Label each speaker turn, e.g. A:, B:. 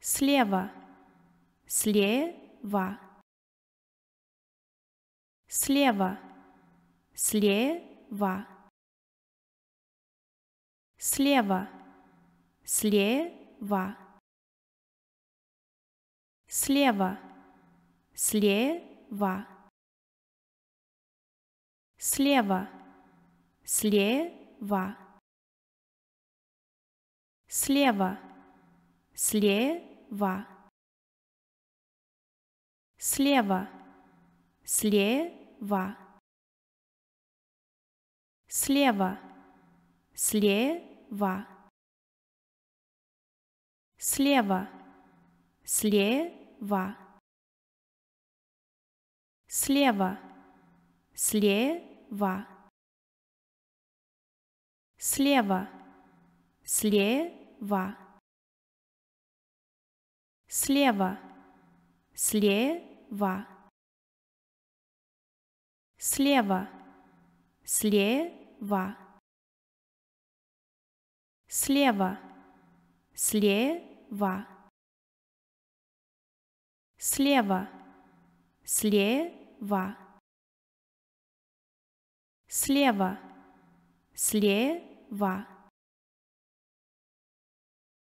A: слева, слева, слева, слева, слева, слева, слева, слева, слева, слева, слева, слева ва. Слева. Слева. Слева. Слева. Слева. Слева. Слева. Слева. Слева. Слева слева, слева, слева, слева, слева, слева, слева, слева, слева, слева.